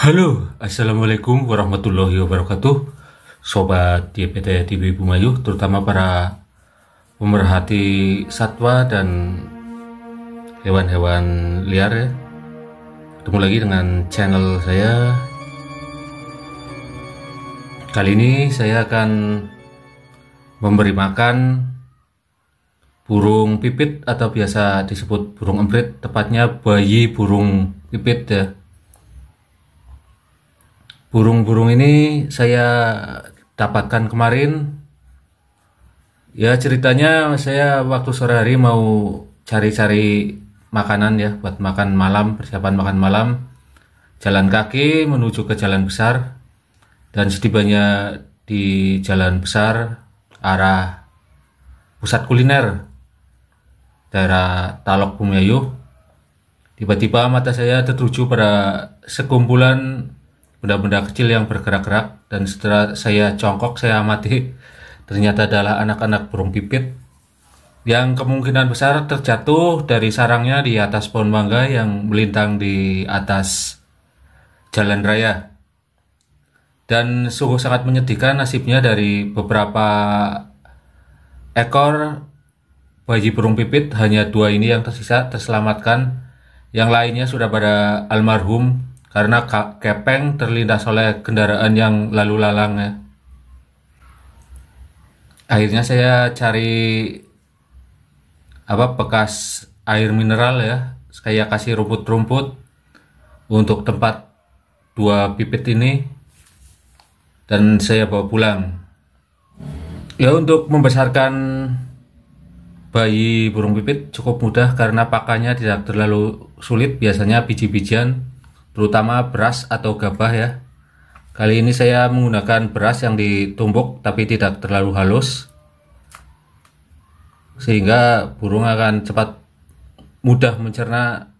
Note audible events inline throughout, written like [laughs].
Halo, Assalamualaikum warahmatullahi wabarakatuh Sobat DPT TV Bumayu, terutama para pemerhati satwa dan hewan-hewan liar ya Ketemu lagi dengan channel saya Kali ini saya akan memberi makan burung pipit atau biasa disebut burung emprit, tepatnya bayi burung pipit ya burung-burung ini saya dapatkan kemarin ya ceritanya saya waktu sore hari mau cari-cari makanan ya buat makan malam persiapan makan malam jalan kaki menuju ke jalan besar dan setibanya di jalan besar arah pusat kuliner daerah Talok Bumiayu tiba-tiba mata saya tertuju pada sekumpulan benda-benda kecil yang bergerak-gerak dan setelah saya congkok saya amati ternyata adalah anak-anak burung pipit yang kemungkinan besar terjatuh dari sarangnya di atas pohon mangga yang melintang di atas jalan raya. Dan sungguh sangat menyedihkan nasibnya dari beberapa ekor bayi burung pipit hanya dua ini yang tersisa terselamatkan yang lainnya sudah pada almarhum karena kepeng terlindas oleh kendaraan yang lalu lalang ya. Akhirnya saya cari apa bekas air mineral ya, saya kasih rumput-rumput untuk tempat dua pipit ini dan saya bawa pulang. Ya untuk membesarkan bayi burung pipit cukup mudah karena pakannya tidak terlalu sulit, biasanya biji-bijian terutama beras atau gabah ya. Kali ini saya menggunakan beras yang ditumbuk tapi tidak terlalu halus sehingga burung akan cepat mudah mencerna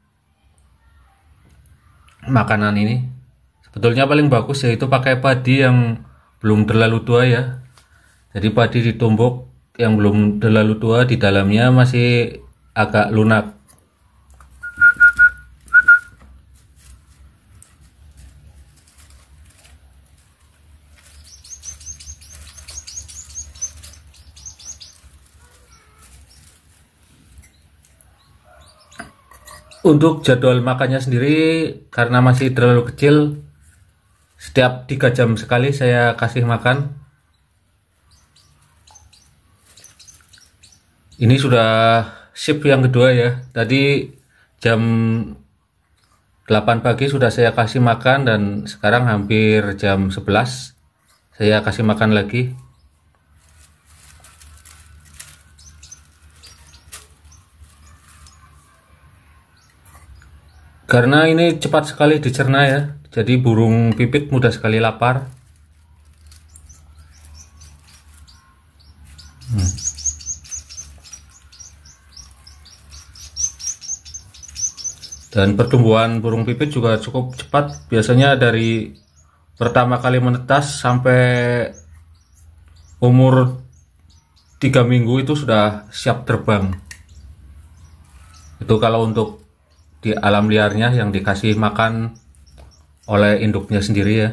makanan ini. Sebetulnya paling bagus yaitu pakai padi yang belum terlalu tua ya. Jadi padi ditumbuk yang belum terlalu tua di dalamnya masih agak lunak Untuk jadwal makannya sendiri karena masih terlalu kecil setiap tiga jam sekali saya kasih makan. Ini sudah shift yang kedua ya. Tadi jam 8 pagi sudah saya kasih makan dan sekarang hampir jam 11 saya kasih makan lagi. Karena ini cepat sekali dicerna ya, jadi burung pipit mudah sekali lapar. Hmm. Dan pertumbuhan burung pipit juga cukup cepat, biasanya dari pertama kali menetas sampai umur 3 minggu itu sudah siap terbang. Itu kalau untuk di alam liarnya yang dikasih makan oleh induknya sendiri ya.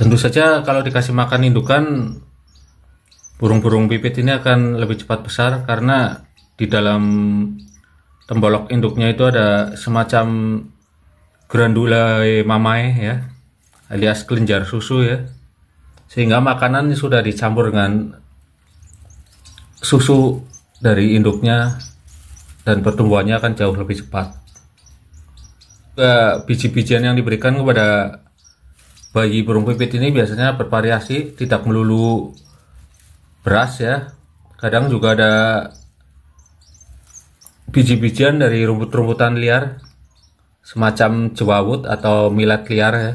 Tentu saja kalau dikasih makan indukan burung-burung pipit ini akan lebih cepat besar karena di dalam tembolok induknya itu ada semacam granulae mamai ya alias kelenjar susu ya sehingga makanan sudah dicampur dengan susu dari induknya dan pertumbuhannya akan jauh lebih cepat. Biji-bijian yang diberikan kepada bayi burung pipit ini biasanya bervariasi, tidak melulu beras ya. Kadang juga ada biji-bijian dari rumput-rumputan liar, semacam jewawut atau milet liar ya.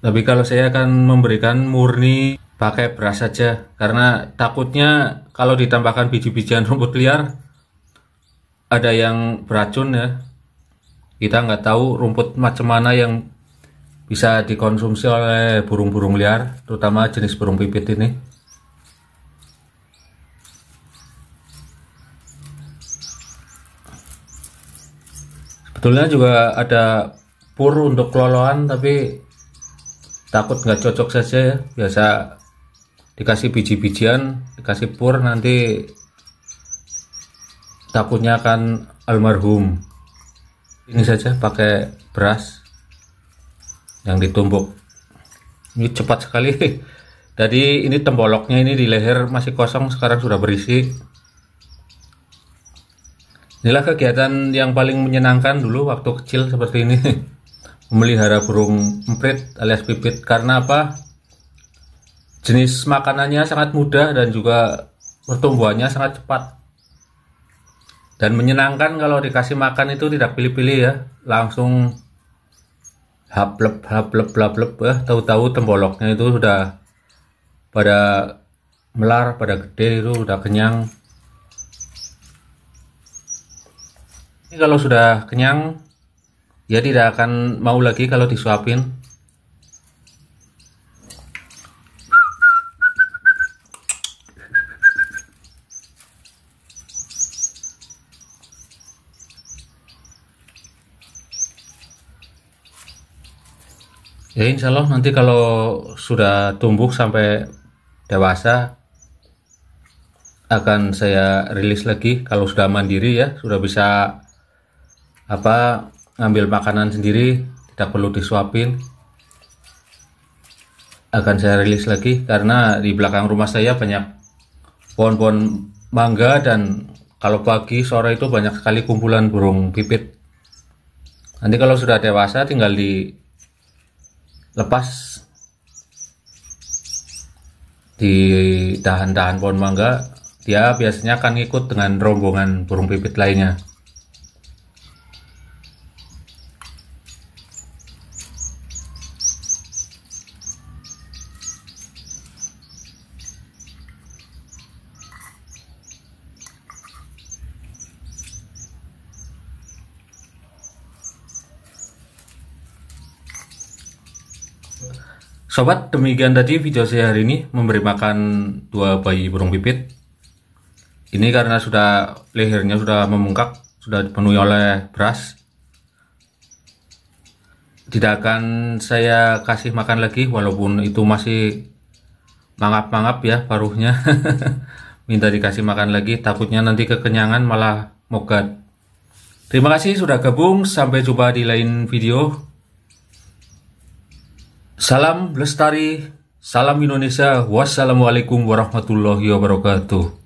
Tapi kalau saya akan memberikan murni pakai beras saja karena takutnya kalau ditambahkan biji-bijian rumput liar ada yang beracun ya kita nggak tahu rumput macam mana yang bisa dikonsumsi oleh burung-burung liar terutama jenis burung pipit ini sebetulnya juga ada pur untuk keloloan tapi takut nggak cocok saja ya biasa dikasih biji-bijian dikasih pur nanti takutnya akan almarhum ini saja pakai beras yang ditumbuk ini cepat sekali [laughs] jadi ini temboloknya ini di leher masih kosong sekarang sudah berisi inilah kegiatan yang paling menyenangkan dulu waktu kecil seperti ini [laughs] memelihara burung emprit alias pipit karena apa Jenis makanannya sangat mudah dan juga pertumbuhannya sangat cepat. Dan menyenangkan kalau dikasih makan itu tidak pilih-pilih ya, langsung haplep haplep haplep eh tahu-tahu temboloknya itu sudah pada melar pada gede itu udah kenyang ini kalau sudah kenyang ya tidak akan mau lagi kalau disuapin Ya insya Allah nanti kalau sudah tumbuh sampai dewasa akan saya rilis lagi kalau sudah mandiri ya sudah bisa apa ngambil makanan sendiri tidak perlu disuapin akan saya rilis lagi karena di belakang rumah saya banyak pohon-pohon mangga dan kalau pagi sore itu banyak sekali kumpulan burung pipit nanti kalau sudah dewasa tinggal di lepas di dahan-dahan pohon mangga dia biasanya akan ikut dengan rombongan burung pipit lainnya Sobat, demikian tadi video saya hari ini memberi makan dua bayi burung pipit. Ini karena sudah lehernya sudah membengkak, sudah dipenuhi oleh beras. Tidak akan saya kasih makan lagi walaupun itu masih mangap-mangap ya paruhnya. [laughs] Minta dikasih makan lagi, takutnya nanti kekenyangan malah mogat. Terima kasih sudah gabung, sampai jumpa di lain video. Salam Lestari, salam Indonesia, wassalamualaikum warahmatullahi wabarakatuh.